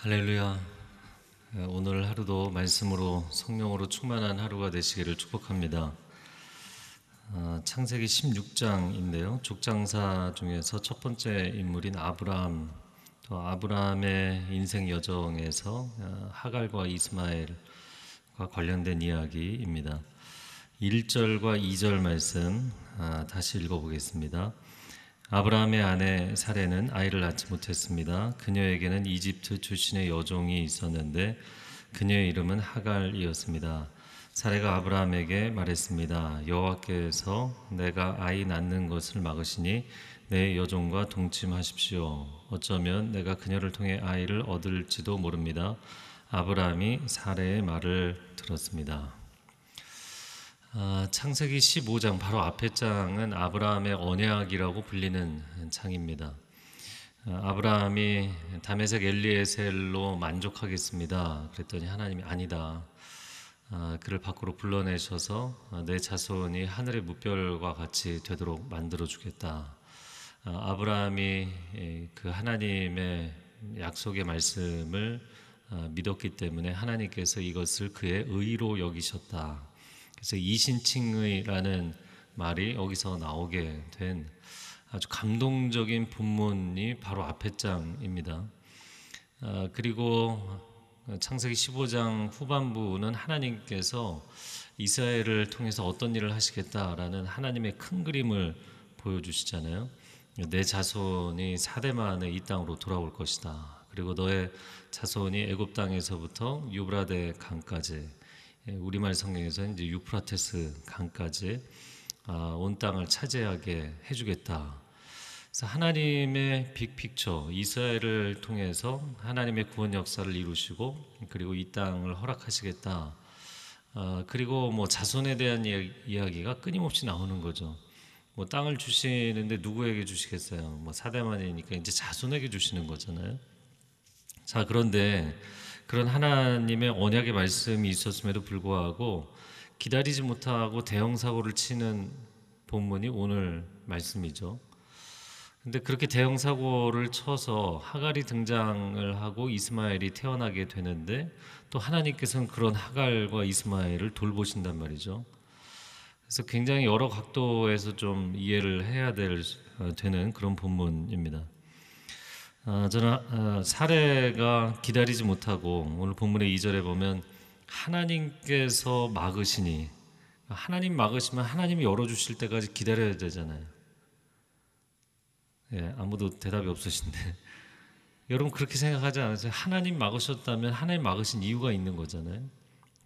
할렐루야. 오늘 하루도 말씀으로 성령으로 충만한 하루가 되시기를 축복합니다. 어, 창세기 16장인데요. 족장사 중에서 첫 번째 인물인 아브라함, 또 아브라함의 인생 여정에서 어, 하갈과 이스마엘과 관련된 이야기입니다. 1절과 2절 말씀 아, 다시 읽어보겠습니다. 아브라함의 아내 사례는 아이를 낳지 못했습니다. 그녀에게는 이집트 출신의 여종이 있었는데 그녀의 이름은 하갈이었습니다. 사례가 아브라함에게 말했습니다. 여호와께서 내가 아이 낳는 것을 막으시니 내 여종과 동침하십시오. 어쩌면 내가 그녀를 통해 아이를 얻을지도 모릅니다. 아브라함이 사례의 말을 들었습니다. 아, 창세기 15장 바로 앞에 장은 아브라함의 언약이라고 불리는 장입니다. 아, 아브라함이 다메섹 엘리에셀로 만족하겠습니다. 그랬더니 하나님이 아니다. 아, 그를 밖으로 불러내셔서 내 자손이 하늘의 무별과 같이 되도록 만들어 주겠다. 아, 아브라함이 예, 그 하나님의 약속의 말씀을 아, 믿었기 때문에 하나님께서 이것을 그의 의로 여기셨다. 그래서 이신칭의라는 말이 여기서 나오게 된 아주 감동적인 본문이 바로 앞에 장입니다. 아, 그리고 창세기 15장 후반부는 하나님께서 이스라엘을 통해서 어떤 일을 하시겠다라는 하나님의 큰 그림을 보여주시잖아요. 내 자손이 4대 만에 이 땅으로 돌아올 것이다. 그리고 너의 자손이 애굽 땅에서부터 유브라데 강까지 예, 우리말 성경에서 이제 유프라테스 강까지 아, 온 땅을 차지하게 해주겠다. 그래서 하나님의 빅픽처 이스라엘을 통해서 하나님의 구원 역사를 이루시고 그리고 이 땅을 허락하시겠다. 아, 그리고 뭐 자손에 대한 이야기가 끊임없이 나오는 거죠. 뭐 땅을 주시는데 누구에게 주시겠어요? 뭐 사대만이니까 이제 자손에게 주시는 거잖아요. 자 그런데 그런 하나님의 언약의 말씀이 있었음에도 불구하고 기다리지 못하고 대형 사고를 치는 본문이 오늘 말씀이죠. 근데 그렇게 대형 사고를 쳐서 하갈이 등장을 하고 이스마엘이 태어나게 되는데 또 하나님께서는 그런 하갈과 이스마엘을 돌보신단 말이죠. 그래서 굉장히 여러 각도에서 좀 이해를 해야 될, 어, 되는 그런 본문입니다. 어, 저는 어, 사례가 기다리지 못하고 오늘 본문의 2절에 보면 하나님께서 막으시니 하나님 막으시면 하나님이 열어주실 때까지 기다려야 되잖아요. 예, 아무도 대답이 없으신데 여러분 그렇게 생각하지 않으세요? 하나님 막으셨다면 하나님 막으신 이유가 있는 거잖아요.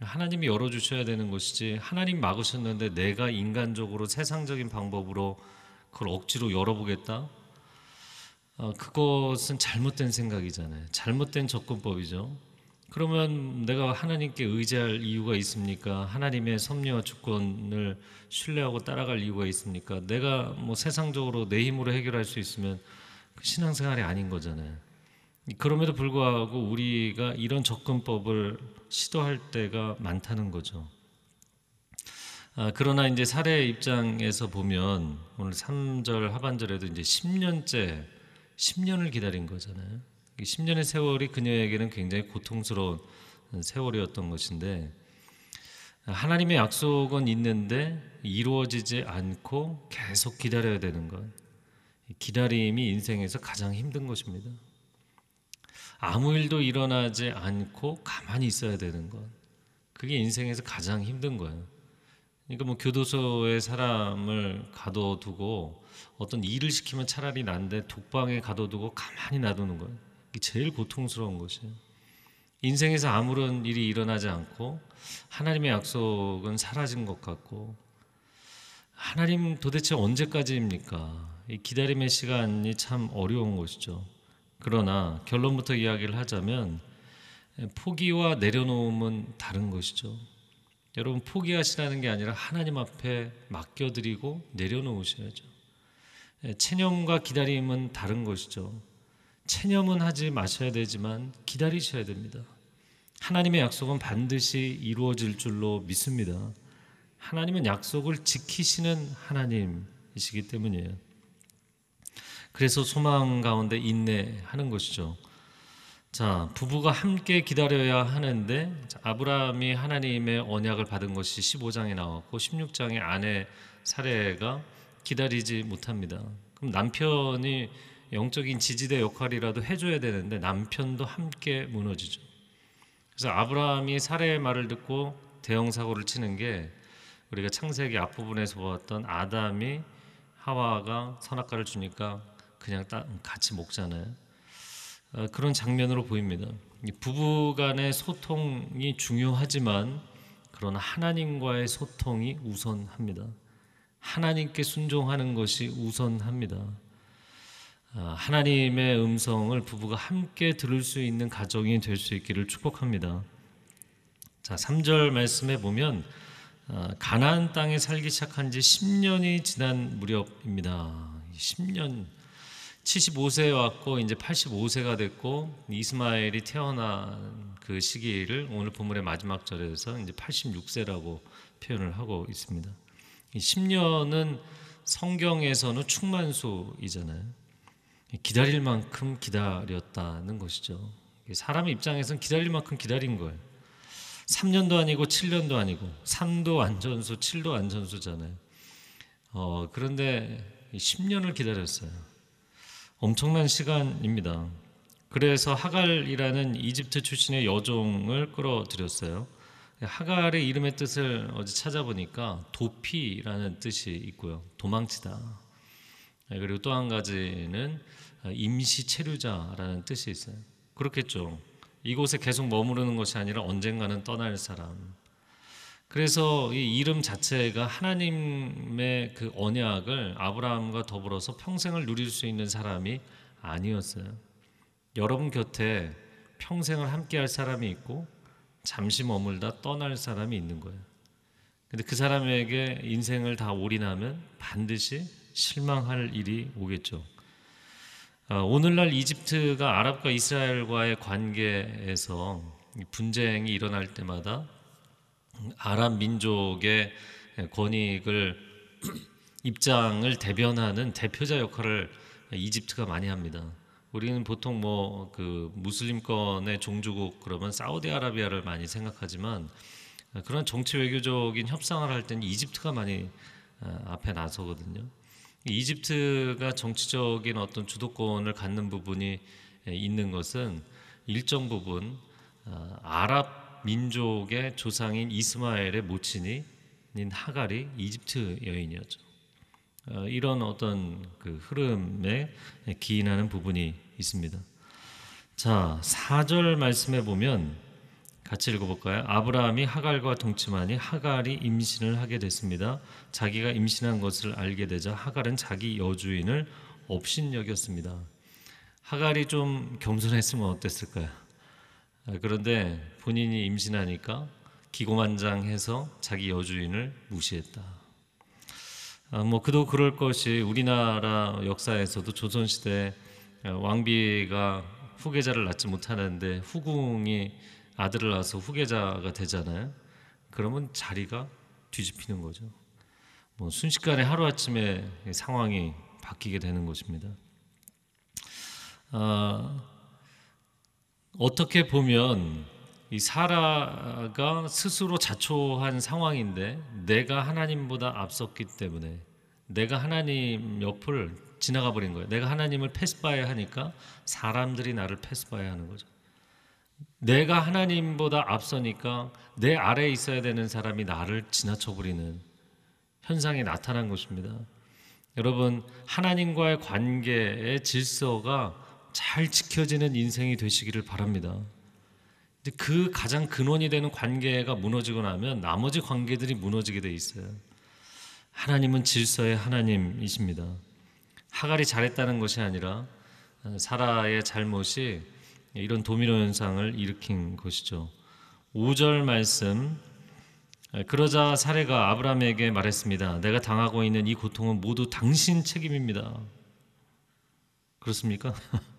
하나님이 열어주셔야 되는 것이지 하나님 막으셨는데 내가 인간적으로 세상적인 방법으로 그걸 억지로 열어보겠다? 어, 그것은 잘못된 생각이잖아요. 잘못된 접근법이죠. 그러면 내가 하나님께 의지할 이유가 있습니까? 하나님의 섭리와 주권을 신뢰하고 따라갈 이유가 있습니까? 내가 뭐 세상적으로 내 힘으로 해결할 수 있으면 그 신앙생활이 아닌 거잖아요. 그럼에도 불구하고 우리가 이런 접근법을 시도할 때가 많다는 거죠. 아, 그러나 이제 사례 입장에서 보면 오늘 3절 하반절에도 이제 10년째 10년을 기다린 거잖아요. 10년의 세월이 그녀에게는 굉장히 고통스러운 세월이었던 것인데 하나님의 약속은 있는데 이루어지지 않고 계속 기다려야 되는 것. 기다림이 인생에서 가장 힘든 것입니다. 아무 일도 일어나지 않고 가만히 있어야 되는 것. 그게 인생에서 가장 힘든 거예요. 그러니까 뭐 교도소에 사람을 가둬두고 어떤 일을 시키면 차라리 난데 독방에 가둬두고 가만히 놔두는 거예요. 이게 제일 고통스러운 것이에요. 인생에서 아무런 일이 일어나지 않고 하나님의 약속은 사라진 것 같고 하나님 도대체 언제까지입니까? 이 기다림의 시간이 참 어려운 것이죠. 그러나 결론부터 이야기를 하자면 포기와 내려놓음은 다른 것이죠. 여러분 포기하시라는 게 아니라 하나님 앞에 맡겨드리고 내려놓으셔야죠. 예, 체념과 기다림은 다른 것이죠. 체념은 하지 마셔야 되지만 기다리셔야 됩니다. 하나님의 약속은 반드시 이루어질 줄로 믿습니다. 하나님은 약속을 지키시는 하나님이시기 때문이에요. 그래서 소망 가운데 인내하는 것이죠. 자, 부부가 함께 기다려야 하는데 아브라함이 하나님의 언약을 받은 것이 15장에 나왔고 16장에 아내 사례가 기다리지 못합니다. 그럼 남편이 영적인 지지대 역할이라도 해줘야 되는데 남편도 함께 무너지죠. 그래서 아브라함이 사례의 말을 듣고 대형 사고를 치는 게 우리가 창세기 앞부분에서 보았던 아담이 하와가 선악과를 주니까 그냥 같이 먹잖아요. 어, 그런 장면으로 보입니다. 부부 간의 소통이 중요하지만 그러나 하나님과의 소통이 우선합니다. 하나님께 순종하는 것이 우선합니다. 아, 하나님의 음성을 부부가 함께 들을 수 있는 가정이 될 수 있기를 축복합니다. 자, 3절 말씀에 보면 아, 가나안 땅에 살기 시작한 지 10년이 지난 무렵입니다. 10년 75세에 왔고 이제 85세가 됐고 이스마엘이 태어난 그 시기를 오늘 본문의 마지막 절에서 이제 86세라고 표현을 하고 있습니다. 10년은 성경에서는 충만수이잖아요. 기다릴 만큼 기다렸다는 것이죠. 사람의 입장에선 기다릴 만큼 기다린 거예요. 3년도 아니고 7년도 아니고 3도 안전수, 7도 안전수잖아요. 어, 그런데 10년을 기다렸어요. 엄청난 시간입니다. 그래서 하갈이라는 이집트 출신의 여종을 끌어들였어요. 하갈의 이름의 뜻을 어제 찾아보니까 도피라는 뜻이 있고요. 도망치다. 네, 그리고 또 한 가지는 아, 임시 체류자라는 뜻이 있어요. 그렇겠죠. 이곳에 계속 머무르는 것이 아니라 언젠가는 떠날 사람. 그래서 이 이름 자체가 하나님의 그 언약을 아브라함과 더불어서 평생을 누릴 수 있는 사람이 아니었어요. 여러분 곁에 평생을 함께 할 사람이 있고 잠시 머물다 떠날 사람이 있는 거예요. 근데 그 사람에게 인생을 다 올인하면 반드시 실망할 일이 오겠죠. 아, 오늘날 이집트가 아랍과 이스라엘과의 관계에서 분쟁이 일어날 때마다 아랍 민족의 권익을 입장을 대변하는 대표자 역할을 이집트가 많이 합니다. 우리는 보통 뭐 그 무슬림권의 종주국 그러면 사우디아라비아를 많이 생각하지만 어, 그런 정치 외교적인 협상을 할 때는 이집트가 많이 어, 앞에 나서거든요. 이집트가 정치적인 어떤 주도권을 갖는 부분이 있는 것은 일정 부분 어, 아랍 민족의 조상인 이스마엘의 모친인 하갈이 이집트 여인이었죠. 어, 이런 어떤 그 흐름에 기인하는 부분이 있습니다. 자, 4절 말씀해 보면 같이 읽어볼까요? 아브라함이 하갈과 동침하니 하갈이 임신을 하게 됐습니다. 자기가 임신한 것을 알게 되자 하갈은 자기 여주인을 업신여겼습니다. 하갈이 좀 겸손했으면 어땠을까요? 아, 그런데 본인이 임신하니까 기고만장해서 자기 여주인을 무시했다. 어, 뭐 그도 그럴 것이 우리나라 역사에서도 조선 시대 어, 왕비가 후계자를 낳지 못하는데 후궁이 아들을 낳아서 후계자가 되잖아요. 그러면 자리가 뒤집히는 거죠. 뭐 순식간에 하루 아침에 상황이 바뀌게 되는 것입니다. 아, 어떻게 보면 이 사라가 스스로 자초한 상황인데 내가 하나님보다 앞섰기 때문에 내가 하나님 옆을 지나가 버린 거예요. 내가 하나님을 패스바야 하니까 사람들이 나를 패스바야 하는 거죠. 내가 하나님보다 앞서니까 내 아래에 있어야 되는 사람이 나를 지나쳐 버리는 현상이 나타난 것입니다. 여러분 하나님과의 관계의 질서가 잘 지켜지는 인생이 되시기를 바랍니다. 근데 그 가장 근원이 되는 관계가 무너지고 나면 나머지 관계들이 무너지게 돼 있어요. 하나님은 질서의 하나님이십니다. 하갈이 잘했다는 것이 아니라 어, 사라의 잘못이 이런 도미노 현상을 일으킨 것이죠. 5절 말씀 어, 그러자 사례가 아브라함에게 말했습니다. 내가 당하고 있는 이 고통은 모두 당신 책임입니다. 그렇습니까?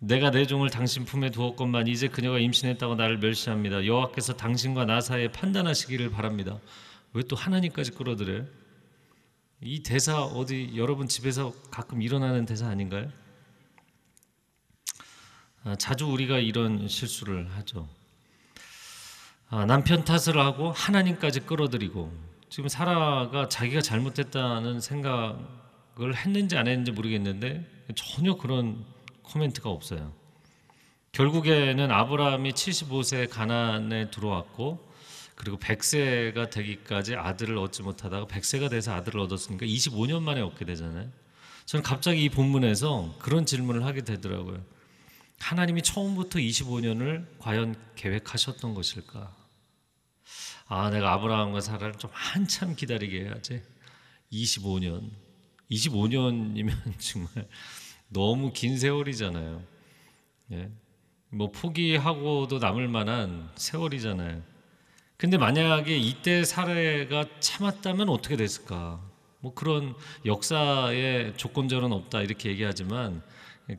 내가 내 종을 당신 품에 두었건만 이제 그녀가 임신했다고 나를 멸시합니다. 여호와께서 당신과 나 사이에 판단하시기를 바랍니다. 왜 또 하나님까지 끌어들여이 대사 어디 여러분 집에서 가끔 일어나는 대사 아닌가요? 아, 자주 우리가 이런 실수를 하죠. 아, 남편 탓을 하고 하나님까지 끌어들이고 지금 사라가 자기가 잘못했다는 생각을 했는지 안 했는지 모르겠는데 전혀 그런 코멘트가 없어요. 결국에는 아브라함이 7 5세가나에 들어왔고 그리고 100세가 되기까지 아들을 얻지 못하다가 100세가 돼서 아들을 얻었으니까 25년 만에 얻게 되잖아요. 저는 갑자기 이 본문에서 그런 질문을 하게 되더라고요. 하나님이 처음부터 25년을 과연 계획하셨던 것일까? 아, 내가 아브라함과 사라를 좀 한참 기다리게 해야지. 25년. 25년이면 정말 너무 긴 세월이잖아요. 예? 뭐 포기하고도 남을 만한 세월이잖아요. 근데 만약에 이때 사례가 참았다면 어떻게 됐을까? 뭐 그런 역사의 조건절은 없다 이렇게 얘기하지만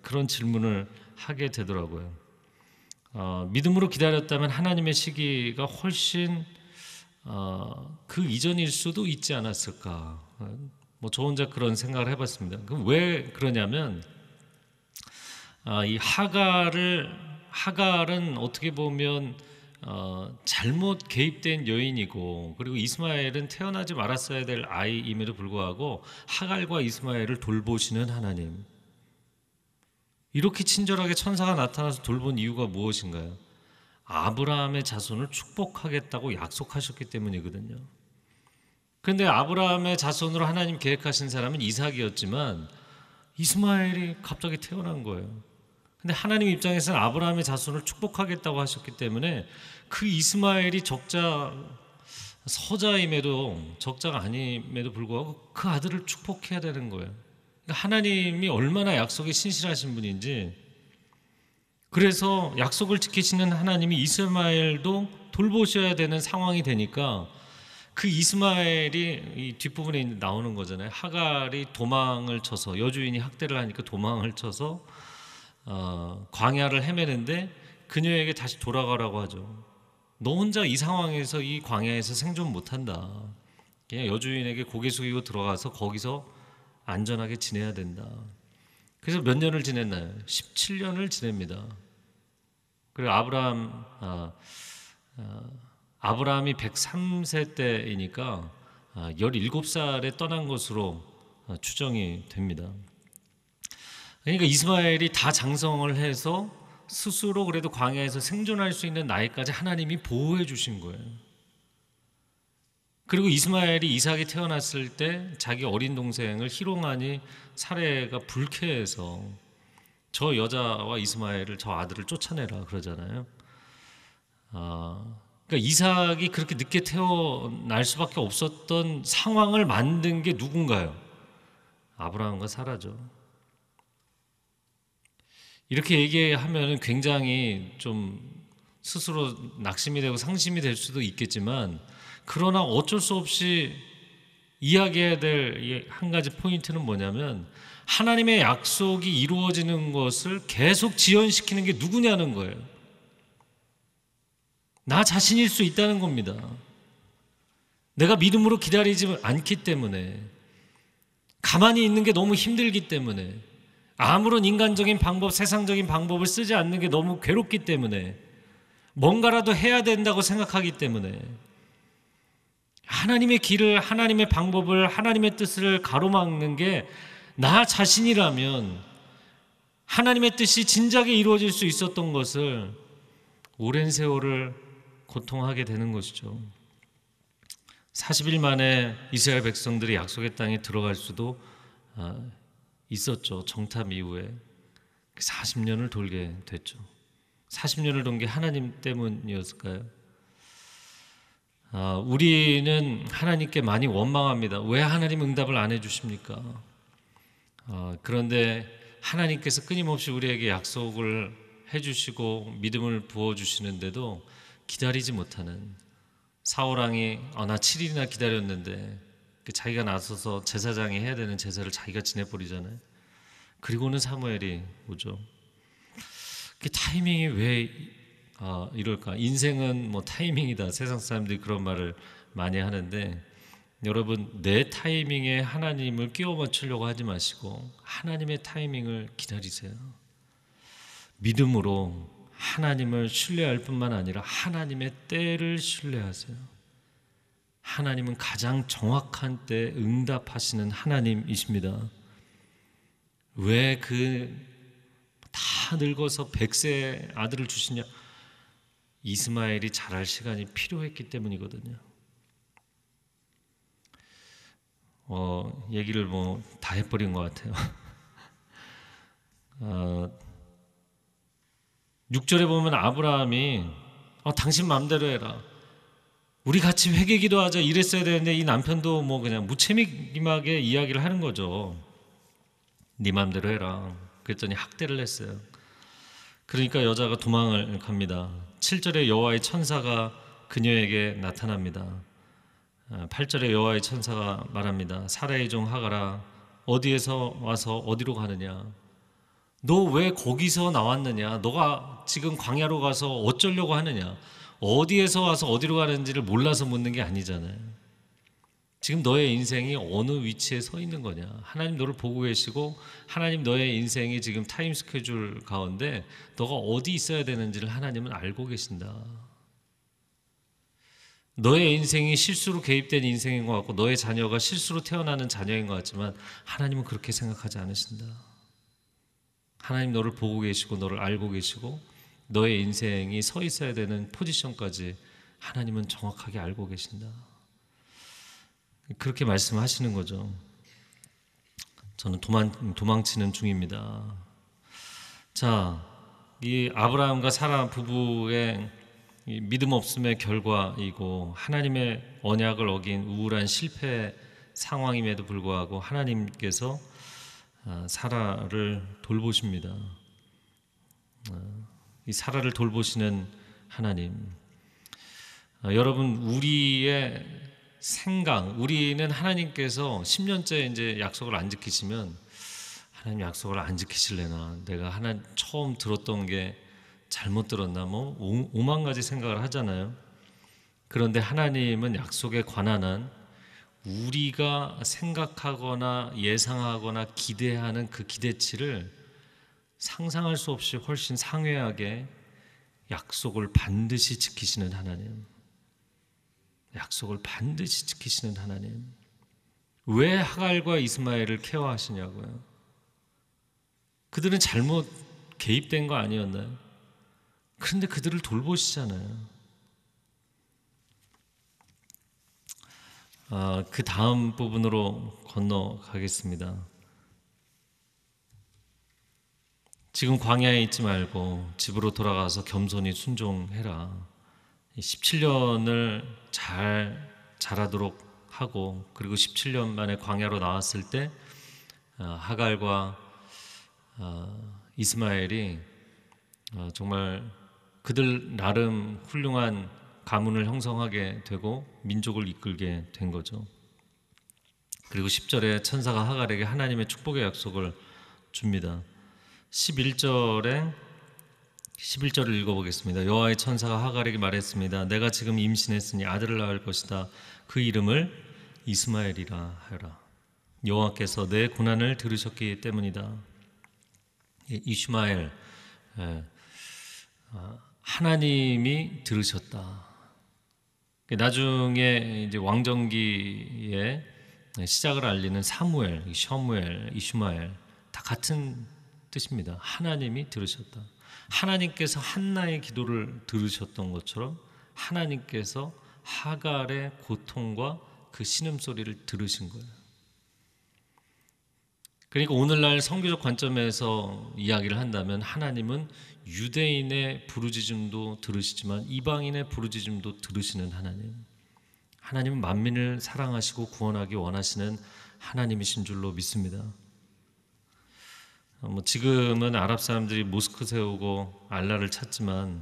그런 질문을 하게 되더라고요. 어, 믿음으로 기다렸다면 하나님의 시기가 훨씬 어, 그 이전일 수도 있지 않았을까. 뭐 저 혼자 그런 생각을 해봤습니다. 그럼 왜 그러냐면 어, 이 하갈을 하갈은 어떻게 보면 어, 잘못 개입된 여인이고 그리고 이스마엘은 태어나지 말았어야 될 아이임에도 불구하고 하갈과 이스마엘을 돌보시는 하나님 이렇게 친절하게 천사가 나타나서 돌본 이유가 무엇인가요? 아브라함의 자손을 축복하겠다고 약속하셨기 때문이거든요. 그런데 아브라함의 자손으로 하나님 계획하신 사람은 이삭이었지만 이스마엘이 갑자기 태어난 거예요. 근데 하나님 입장에서는 아브라함의 자손을 축복하겠다고 하셨기 때문에 그 이스마엘이 적자 서자임에도 적자가 아님에도 불구하고 그 아들을 축복해야 되는 거예요. 그러니까 하나님이 얼마나 약속에 신실하신 분인지 그래서 약속을 지키시는 하나님이 이스마엘도 돌보셔야 되는 상황이 되니까 그 이스마엘이 뒷부분에 나오는 거잖아요. 하갈이 도망을 쳐서 여주인이 학대를 하니까 도망을 쳐서 어, 광야를 헤매는데 그녀에게 다시 돌아가라고 하죠. 너 혼자 이 상황에서 이 광야에서 생존 못한다. 그냥 여주인에게 고개 숙이고 들어가서 거기서 안전하게 지내야 된다. 그래서 몇 년을 지냈나요? 17년을 지냅니다. 그리고 아브라함 아, 아 브라함이 103세 때이니까 17살에 아, 떠난 것으로 아, 추정이 됩니다. 그러니까 이스마엘이 다 장성을 해서 스스로 그래도 광야에서 생존할 수 있는 나이까지 하나님이 보호해 주신 거예요. 그리고 이스마엘이 이삭이 태어났을 때 자기 어린 동생을 히롱하니 사례가 불쾌해서 저 여자와 이스마엘을 저 아들을 쫓아내라 그러잖아요. 아, 그러니까 이삭이 그렇게 늦게 태어날 수밖에 없었던 상황을 만든 게 누군가요? 아브라함과 사라죠. 이렇게 얘기하면 굉장히 좀 스스로 낙심이 되고 상심이 될 수도 있겠지만 그러나 어쩔 수 없이 이야기해야 될 한 가지 포인트는 뭐냐면 하나님의 약속이 이루어지는 것을 계속 지연시키는 게 누구냐는 거예요. 나 자신일 수 있다는 겁니다. 내가 믿음으로 기다리지 않기 때문에 가만히 있는 게 너무 힘들기 때문에 아무런 인간적인 방법, 세상적인 방법을 쓰지 않는 게 너무 괴롭기 때문에 뭔가라도 해야 된다고 생각하기 때문에 하나님의 길을, 하나님의 방법을, 하나님의 뜻을 가로막는 게 나 자신이라면 하나님의 뜻이 진작에 이루어질 수 있었던 것을 오랜 세월을 고통하게 되는 것이죠. 40일 만에 이스라엘 백성들이 약속의 땅에 들어갈 수도 아, 있었죠. 정탐 이후에 40년을 그 돌게 됐죠. 40년을 돈 게 하나님 때문이었을까요? 아, 우리는 하나님께 많이 원망합니다. 왜 하나님 응답을 안 해주십니까? 아, 그런데 하나님께서 끊임없이 우리에게 약속을 해주시고 믿음을 부어주시는데도 기다리지 못하는 사오랑이 아, 나 7일이나 기다렸는데 그 자기가 나서서 제사장이 해야 되는 제사를 자기가 지내버리잖아요. 그리고는 사무엘이 오죠. 그 타이밍이 왜 아, 이럴까? 인생은 뭐 타이밍이다. 세상 사람들이 그런 말을 많이 하는데 여러분 내 타이밍에 하나님을 끼워 맞추려고 하지 마시고 하나님의 타이밍을 기다리세요. 믿음으로 하나님을 신뢰할 뿐만 아니라 하나님의 때를 신뢰하세요. 하나님은 가장 정확한 때 응답하시는 하나님이십니다. 왜 그 다 늙어서 백세 아들을 주시냐? 이스마엘이 자랄 시간이 필요했기 때문이거든요. 어, 얘기를 뭐 다 해버린 것 같아요. 어, 6절에 보면 아브라함이 어, 당신 마음대로 해라. 우리 같이 회개 기도하자 이랬어야 되는데 이 남편도 뭐 그냥 무책임하게 이야기를 하는 거죠. 네 맘대로 해라. 그랬더니 학대를 했어요. 그러니까 여자가 도망을 갑니다. 7절에 여호와의 천사가 그녀에게 나타납니다. 8절에 아, 여호와의 천사가 말합니다. 사라의 종 하가라. 어디에서 와서 어디로 가느냐? 너 왜 거기서 나왔느냐? 너가 지금 광야로 가서 어쩌려고 하느냐? 어디에서 와서 어디로 가는지를 몰라서 묻는 게 아니잖아요. 지금 너의 인생이 어느 위치에 서 있는 거냐? 하나님 너를 보고 계시고 하나님 너의 인생이 지금 타임 스케줄 가운데 너가 어디 있어야 되는지를 하나님은 알고 계신다. 너의 인생이 실수로 개입된 인생인 것 같고 너의 자녀가 실수로 태어나는 자녀인 것 같지만 하나님은 그렇게 생각하지 않으신다. 하나님 너를 보고 계시고 너를 알고 계시고 너의 인생이 서 있어야 되는 포지션까지 하나님은 정확하게 알고 계신다. 그렇게 말씀하시는 거죠. 저는 도망, 도망치는 중입니다. 자, 이 아브라함과 사라 부부의 믿음 없음의 결과이고 하나님의 언약을 어긴 우울한 실패 상황임에도 불구하고 하나님께서 아, 사라를 돌보십니다. 아, 이 사라를 돌보시는 하나님. 아, 여러분 우리의 생각, 우리는 하나님께서 10년째 이제 약속을 안 지키시면 하나님 약속을 안 지키실래나 내가 하나 처음 들었던 게 잘못 들었나 뭐 오, 만 가지 생각을 하잖아요. 그런데 하나님은 약속에 관한한 우리가 생각하거나 예상하거나 기대하는 그 기대치를 상상할 수 없이 훨씬 상회하게 약속을 반드시 지키시는 하나님. 약속을 반드시 지키시는 하나님. 왜 하갈과 이스마엘을 케어하시냐고요? 그들은 잘못 개입된 거 아니었나요? 그런데 그들을 돌보시잖아요. 아, 그 다음 부분으로 건너가겠습니다. 지금 광야에 있지 말고 집으로 돌아가서 겸손히 순종해라. 17년을 잘 자라도록 하고 그리고 17년 만에 광야로 나왔을 때 어, 하갈과 어, 이스마엘이 어, 정말 그들 나름 훌륭한 가문을 형성하게 되고 민족을 이끌게 된 거죠. 그리고 10절에 천사가 하갈에게 하나님의 축복의 약속을 줍니다. 11절에 11절을 읽어보겠습니다. 여호와의 천사가 하갈에게 말했습니다. 내가 지금 임신했으니 아들을 낳을 것이다. 그 이름을 이스마엘이라 하여라. 여호와께서 내 고난을 들으셨기 때문이다. 예, 이스마엘 예, 아, 하나님이 들으셨다. 예, 나중에 이제 왕정기의 시작을 알리는 사무엘, 셔무엘, 이스마엘 다 같은 뜻입니다. 하나님이 들으셨다. 하나님께서 한나의 기도를 들으셨던 것처럼 하나님께서 하갈의 고통과 그 신음소리를 들으신 거예요. 그러니까 오늘날 성교적 관점에서 이야기를 한다면 하나님은 유대인의 부르짖음도 들으시지만 이방인의 부르짖음도 들으시는 하나님. 하나님은 만민을 사랑하시고 구원하기 원하시는 하나님이신 줄로 믿습니다. 뭐 지금은 아랍 사람들이 모스크 세우고 알라를 찾지만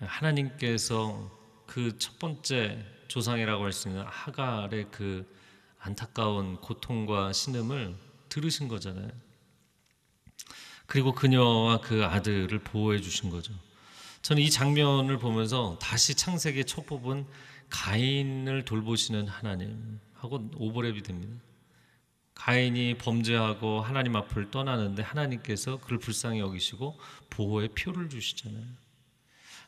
하나님께서 그 첫 번째 조상이라고 할 수 있는 하갈의 그 안타까운 고통과 신음을 들으신 거잖아요. 그리고 그녀와 그 아들을 보호해 주신 거죠. 저는 이 장면을 보면서 다시 창세기 첫 부분 가인을 돌보시는 하나님하고 오버랩이 됩니다. 가인이 범죄하고 하나님 앞을 떠나는데 하나님께서 그를 불쌍히 여기시고 보호의 표를 주시잖아요.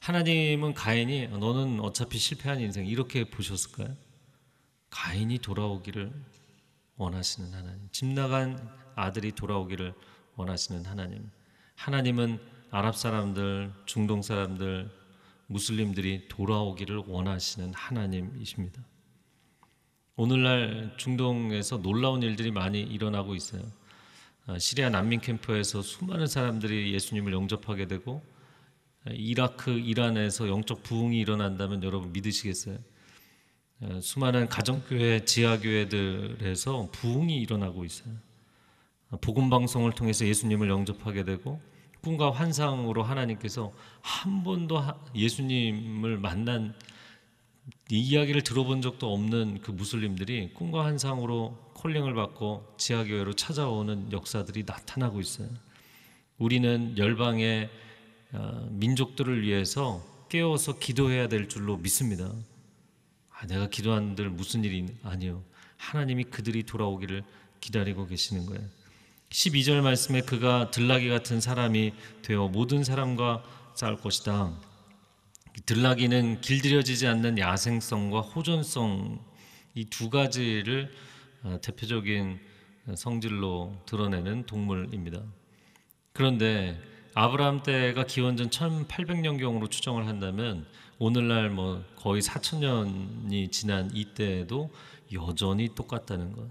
하나님은 가인이 너는 어차피 실패한 인생 이렇게 보셨을까요? 가인이 돌아오기를 원하시는 하나님. 집 나간 아들이 돌아오기를 원하시는 하나님. 하나님은 아랍 사람들, 중동 사람들, 무슬림들이 돌아오기를 원하시는 하나님이십니다. 오늘날 중동에서 놀라운 일들이 많이 일어나고 있어요. 아, 시리아 난민 캠프에서 수많은 사람들이 예수님을 영접하게 되고 아, 이라크, 이란에서 영적 부흥이 일어난다면 여러분 믿으시겠어요? 아, 수많은 가정교회, 지하교회들에서 부흥이 일어나고 있어요. 복음 방송을 통해서 예수님을 영접하게 되고 꿈과 환상으로 하나님께서 한 번도 예수님을 만난 이 이야기를 들어본 적도 없는 그 무슬림들이 꿈과 환상으로 콜링을 받고 지하교회로 찾아오는 역사들이 나타나고 있어요. 우리는 열방의 어, 민족들을 위해서 깨워서 기도해야 될 줄로 믿습니다. 아, 내가 기도한들 무슨 일이 아니요. 하나님이 그들이 돌아오기를 기다리고 계시는 거예요. 12절 말씀에 그가 들나귀 같은 사람이 되어 모든 사람과 싸울 것이다. 들락이는 길들여지지 않는 야생성과 호전성 이 두 가지를 어, 대표적인 성질로 드러내는 동물입니다. 그런데 아브라함 때가 기원전 1800년경으로 추정을 한다면 오늘날 뭐 거의 4000년이 지난 이때에도 여전히 똑같다는 것.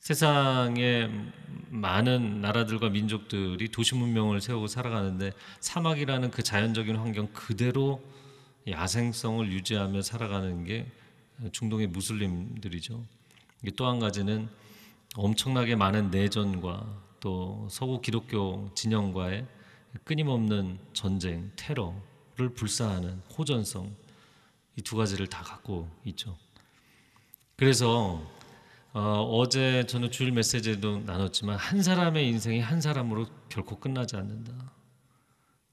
세상에 많은 나라들과 민족들이 도시 문명을 세우고 살아가는데 사막이라는 그 자연적인 환경 그대로 야생성을 유지하며 살아가는 게 중동의 무슬림들이죠. 또 한 가지는 엄청나게 많은 내전과 또 서구 기독교 진영과의 끊임없는 전쟁, 테러를 불사하는 호전성 이 두 가지를 다 갖고 있죠. 그래서 어, 제 저는 주일 메시지도 나눴지만 한 사람의 인생이 한 사람으로 결코 끝나지 않는다.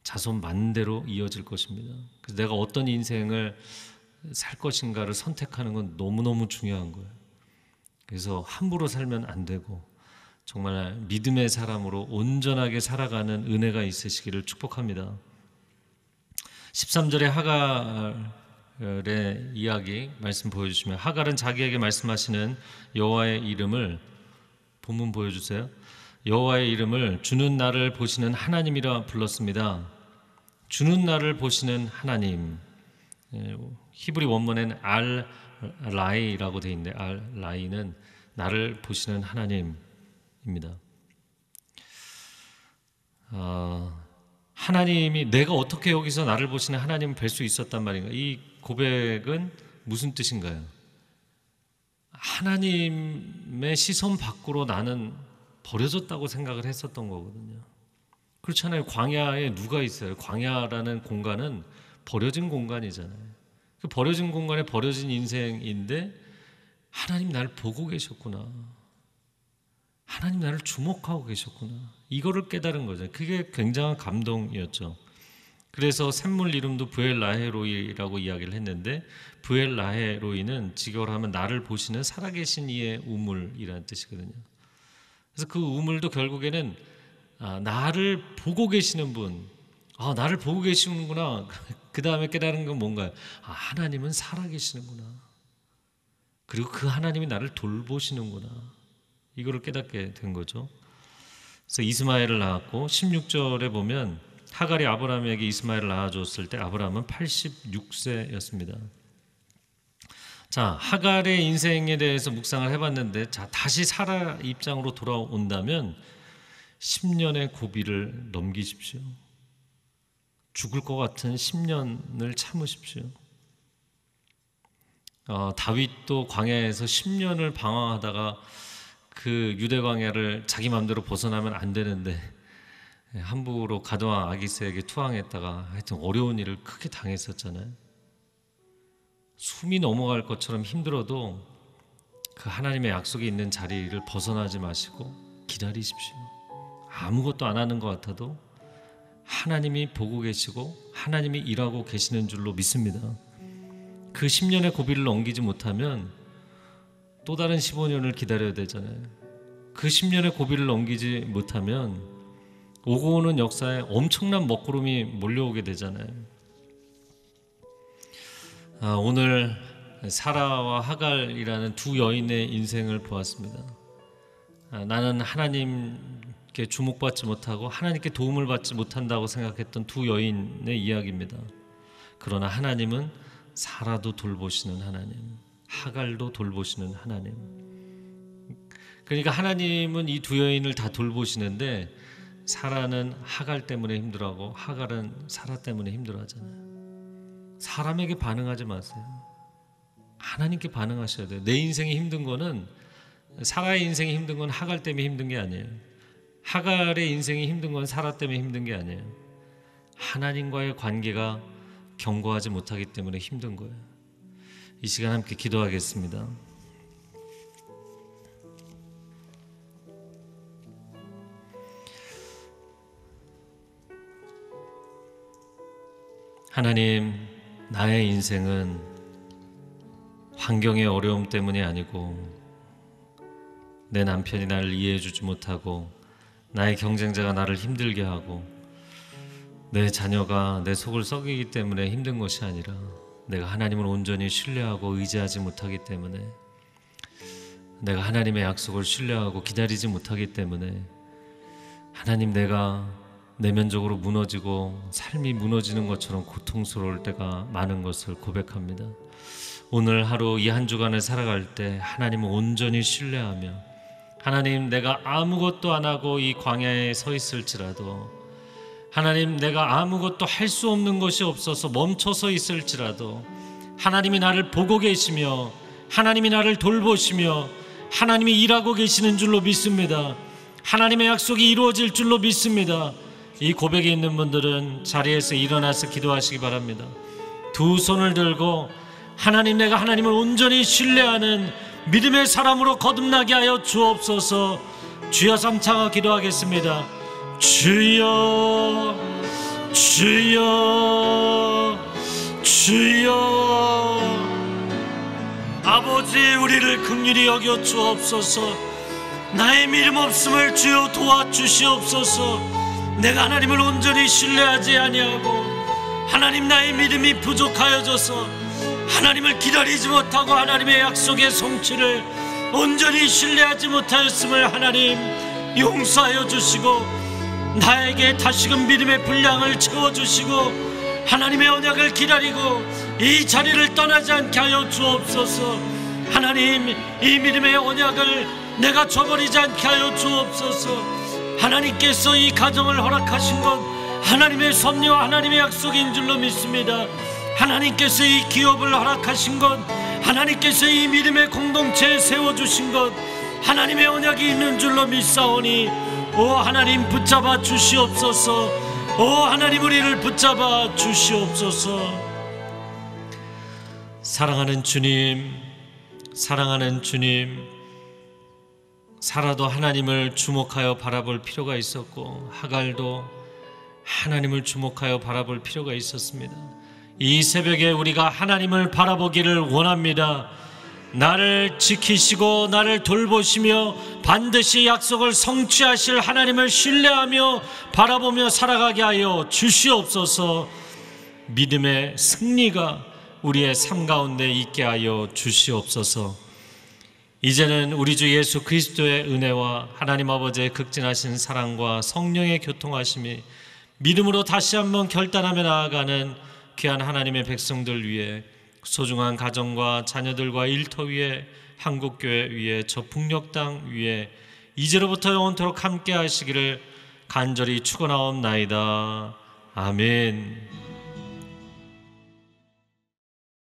자손 만대로 이어질 것입니다. 그래서 내가 어떤 인생을 살 것인가를 선택하는 건 너무너무 중요한 거예요. 그래서 함부로 살면 안 되고 정말 믿음의 사람으로 온전하게 살아가는 은혜가 있으시기를 축복합니다. 13절에 하가 의 이야기 말씀 보여주시면 하갈은 자기에게 말씀하시는 여호와의 이름을 본문 보여주세요. 여호와의 이름을 주는 나를 보시는 하나님이라 불렀습니다. 주는 나를 보시는 하나님. 예, 히브리 원문엔 알 라이라고 돼 있는데 알 라이는 나를 보시는 하나님입니다. 아, 하나님이 내가 어떻게 여기서 나를 보시는 하나님을 뵐 수 있었단 말인가? 이 고백은 무슨 뜻인가요? 하나님의 시선 밖으로 나는 버려졌다고 생각을 했었던 거거든요. 그렇잖아요. 광야에 누가 있어요? 광야라는 공간은 버려진 공간이잖아요. 그 버려진 공간에 버려진 인생인데 하나님 날 보고 계셨구나. 하나님 나를 주목하고 계셨구나. 이거를 깨달은 거죠. 그게 굉장한 감동이었죠. 그래서 샘물 이름도 부엘라헤로이라고 이야기를 했는데 부엘라헤로이는 직역을 하면 나를 보시는 살아계신 이의 우물이라는 뜻이거든요. 그래서 그 우물도 결국에는 아, 나를 보고 계시는 분, 아, 나를 보고 계시는구나. 그 다음에 깨달은 건 뭔가요? 아, 하나님은 살아계시는구나. 그리고 그 하나님이 나를 돌보시는구나. 이거를 깨닫게 된 거죠. 그래서 이스마엘을 낳았고 16절에 보면 하갈이 아브라함에게 이스마엘을 낳아줬을 때 아브라함은 86세였습니다. 자, 하갈의 인생에 대해서 묵상을 해봤는데 자, 다시 사라 입장으로 돌아온다면 10년의 고비를 넘기십시오. 죽을 것 같은 10년을 참으십시오. 어, 다윗도 광야에서 10년을 방황하다가 그 유대 광야를 자기 마음대로 벗어나면 안 되는데 예, 함부로 가드왕 아기스에게 투항했다가 하여튼 어려운 일을 크게 당했었잖아요. 숨이 넘어갈 것처럼 힘들어도 그 하나님의 약속이 있는 자리를 벗어나지 마시고 기다리십시오. 아무것도 안 하는 것 같아도 하나님이 보고 계시고 하나님이 일하고 계시는 줄로 믿습니다. 그 10년의 고비를 넘기지 못하면 또 다른 15년을 기다려야 되잖아요. 그 10년의 고비를 넘기지 못하면 오고 오는 역사에 엄청난 먹구름이 몰려오게 되잖아요. 아, 오늘 사라와 하갈이라는 두 여인의 인생을 보았습니다. 아, 나는 하나님께 주목받지 못하고 하나님께 도움을 받지 못한다고 생각했던 두 여인의 이야기입니다. 그러나 하나님은 사라도 돌보시는 하나님. 입니다 하갈도 돌보시는 하나님. 그러니까 하나님은 이 두 여인을 다 돌보시는데 사라는 하갈 때문에 힘들어하고 하갈은 사라 때문에 힘들어하잖아요. 사람에게 반응하지 마세요. 하나님께 반응하셔야 돼요. 내 인생이 힘든 거는 사라의 인생이 힘든 건 하갈 때문에 힘든 게 아니에요. 하갈의 인생이 힘든 건 사라 때문에 힘든 게 아니에요. 하나님과의 관계가 견고하지 못하기 때문에 힘든 거예요. 이 시간 함께 기도하겠습니다. 하나님, 나의 인생은 환경의 어려움 때문이 아니고 내 남편이 나를 이해해 주지 못하고 나의 경쟁자가 나를 힘들게 하고 내 자녀가 내 속을 썩이기 때문에 힘든 것이 아니라 내가 하나님을 온전히 신뢰하고 의지하지 못하기 때문에 내가 하나님의 약속을 신뢰하고 기다리지 못하기 때문에 하나님 내가 내면적으로 무너지고 삶이 무너지는 것처럼 고통스러울 때가 많은 것을 고백합니다. 오늘 하루 이 한 주간을 살아갈 때 하나님을 온전히 신뢰하며 하나님 내가 아무것도 안 하고 이 광야에 서 있을지라도 하나님 내가 아무것도 할 수 없는 것이 없어서 멈춰서 있을지라도 하나님이 나를 보고 계시며 하나님이 나를 돌보시며 하나님이 일하고 계시는 줄로 믿습니다. 하나님의 약속이 이루어질 줄로 믿습니다. 이 고백이 있는 분들은 자리에서 일어나서 기도하시기 바랍니다. 두 손을 들고 하나님 내가 하나님을 온전히 신뢰하는 믿음의 사람으로 거듭나게 하여 주옵소서 주여 삼창하 기도하겠습니다. 주여 주여 주여 아버지 우리를 긍휼히 여겨 주옵소서 나의 믿음 없음을 주여 도와주시옵소서 내가 하나님을 온전히 신뢰하지 아니하고 하나님 나의 믿음이 부족하여져서 하나님을 기다리지 못하고 하나님의 약속의 성취를 온전히 신뢰하지 못하였음을 하나님 용서하여 주시고 나에게 다시금 믿음의 분량을 채워주시고 하나님의 언약을 기다리고 이 자리를 떠나지 않게 하여 주옵소서 하나님 이 믿음의 언약을 내가 줘버리지 않게 하여 주옵소서 하나님께서 이 가정을 허락하신 건 하나님의 섭리와 하나님의 약속인 줄로 믿습니다 하나님께서 이 기업을 허락하신 건 하나님께서 이 믿음의 공동체에 세워주신 것 하나님의 언약이 있는 줄로 믿사오니 오 하나님 붙잡아 주시옵소서 오 하나님 우리를 붙잡아 주시옵소서 사랑하는 주님 사랑하는 주님 살아도 하나님을 주목하여 바라볼 필요가 있었고 하갈도 하나님을 주목하여 바라볼 필요가 있었습니다. 이 새벽에 우리가 하나님을 바라보기를 원합니다. 나를 지키시고 나를 돌보시며 반드시 약속을 성취하실 하나님을 신뢰하며 바라보며 살아가게 하여 주시옵소서 믿음의 승리가 우리의 삶 가운데 있게 하여 주시옵소서 이제는 우리 주 예수 그리스도의 은혜와 하나님 아버지의 극진하신 사랑과 성령의 교통하심이 믿음으로 다시 한번 결단하며 나아가는 귀한 하나님의 백성들 위해 소중한 가정과 자녀들과 일터 위에 한국교회 위에 저북력당 위에 이제로부터 영원토록 함께 하시기를 간절히 축원하옵나이다. 아멘.